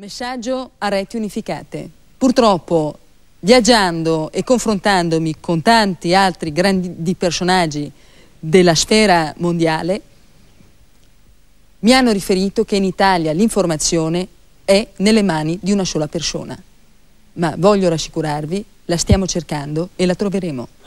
Messaggio a reti unificate. Purtroppo, viaggiando e confrontandomi con tanti altri grandi personaggi della sfera mondiale, mi hanno riferito che in Italia l'informazione è nelle mani di una sola persona. Ma voglio rassicurarvi, la stiamo cercando e la troveremo.